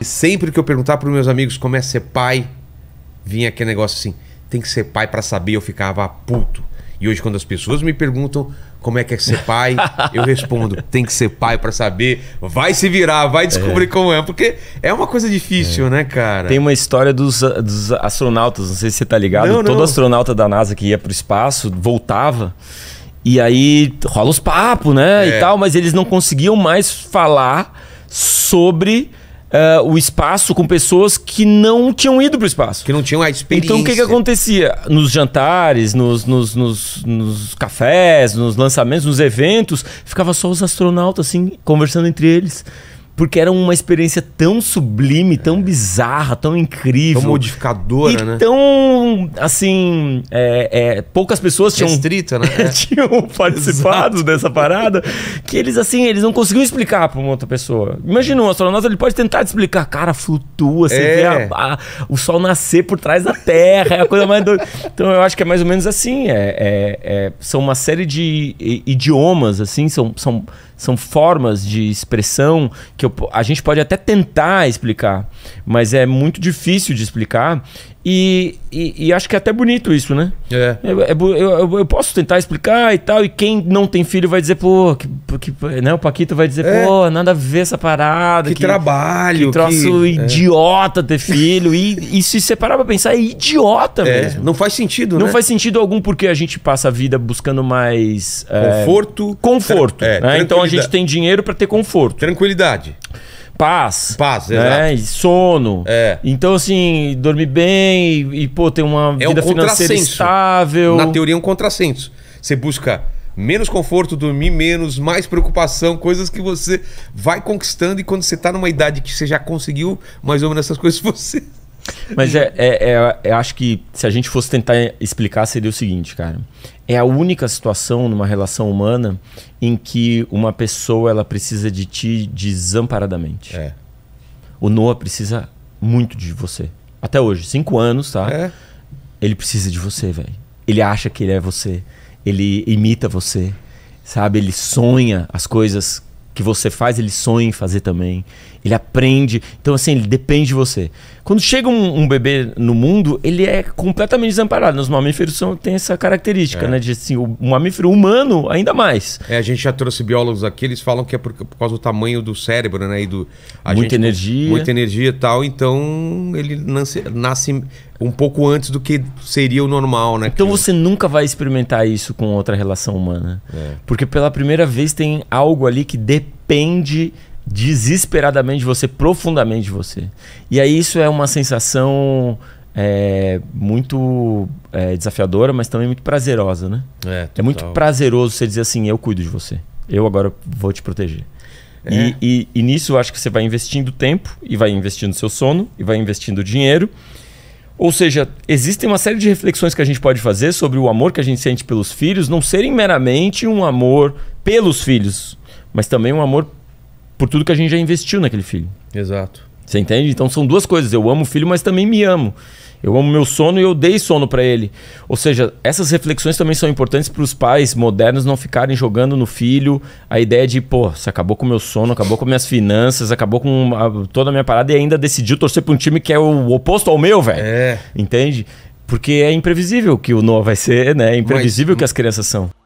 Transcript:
Sempre que eu perguntar para os meus amigos como é ser pai, vinha aquele negócio assim: tem que ser pai para saber, eu ficava puto. E hoje, quando as pessoas me perguntam como é que é ser pai, eu respondo: tem que ser pai para saber, vai se virar, vai descobrir é. como é. Porque é uma coisa difícil, é. né, cara? Tem uma história dos, dos, astronautas, não sei se você tá ligado. Não, Todo não. astronauta da NASA que ia para o espaço voltava. E aí rola os papos, né? É. E tal, mas eles não conseguiam mais falar sobre uh, o espaço com pessoas que não tinham ido para o espaço. Que não tinham a experiência. Então o que, que acontecia? Nos jantares, nos, nos, nos, nos cafés, nos lançamentos, nos eventos, ficava só os astronautas assim, conversando entre eles. Porque era uma experiência tão sublime, tão é. bizarra, tão incrível. Tão modificadora, né? Tão, assim. É, é, poucas pessoas tinham. Restrita, né? É. tinham participado Exato. dessa parada. Que eles, assim, eles não conseguiam explicar para uma outra pessoa. Imagina, um astronauta, ele pode tentar te explicar. Cara, flutua, você é. vê a, a, o sol nascer por trás da Terra. É a coisa mais doida. Então eu acho que é mais ou menos assim. é, são uma série de idiomas, assim, são, são, são formas de expressão que eu eu, a gente pode até tentar explicar, mas é muito difícil de explicar. E, e, e acho que é até bonito isso, né? É. Eu, é eu, eu, posso tentar explicar e tal, e quem não tem filho vai dizer, pô, que que né, o Paquito vai dizer, é. pô, nada a ver essa parada. Que, que trabalho. Que troço que... É. idiota é. ter filho. E, e se separar pra pensar, é idiota é. mesmo. Não faz sentido, Não né? faz sentido algum porque a gente passa a vida buscando mais... É, conforto. conforto. É, né? Então a gente tem dinheiro para ter conforto. Tranquilidade paz. Paz, né? Exato. sono. É. Então, assim, dormir bem e, e pô, ter uma é vida um financeira estável. Na teoria, é um contrassenso. Você busca menos conforto, dormir menos, mais preocupação, coisas que você vai conquistando e quando você está numa idade que você já conseguiu mais ou menos essas coisas, você. Mas é, é, é, acho que se a gente fosse tentar explicar, seria o seguinte, cara. É a única situação numa relação humana em que uma pessoa ela precisa de ti desamparadamente. É. O Noah precisa muito de você. Até hoje, cinco anos, tá? É. Ele precisa de você, velho. Ele acha que ele é você ele imita você, sabe? Ele sonha as coisas que você faz, ele sonha em fazer também. Ele aprende. Então, assim, ele depende de você. Quando chega um, um bebê no mundo, ele é completamente desamparado. Os mamíferos são, têm essa característica, é. né? De assim, o, mamífero humano, ainda mais. É, a gente já trouxe biólogos aqui, eles falam que é por, por causa do tamanho do cérebro, né? E do, muita gente, energia. Muita energia e tal. Então, ele nasce, nasce um pouco antes do que seria o normal, né? Então você nunca vai experimentar isso com outra relação humana. É. Porque pela primeira vez tem algo ali que depende desesperadamente de você, profundamente de você. E aí isso é uma sensação é, muito é, desafiadora, mas também muito prazerosa, né? É, é, muito prazeroso você dizer assim: eu cuido de você, eu agora vou te proteger. É. E, e, e nisso eu acho que você vai investindo tempo, e vai investindo seu sono, e vai investindo dinheiro. Ou seja, existem uma série de reflexões que a gente pode fazer sobre o amor que a gente sente pelos filhos não serem meramente um amor pelos filhos, mas também um amor por tudo que a gente já investiu naquele filho. Exato. Você entende? Então são duas coisas. Eu amo o filho, mas também me amo. Eu amo meu sono e eu dei sono para ele. Ou seja, essas reflexões também são importantes para os pais modernos não ficarem jogando no filho a ideia de, pô, você acabou com meu sono, acabou com minhas finanças, acabou com a, toda a minha parada e ainda decidiu torcer para um time que é o oposto ao meu, velho. É. Entende? Porque é imprevisível que o Noah vai ser, né? É imprevisível mas, que as crianças são.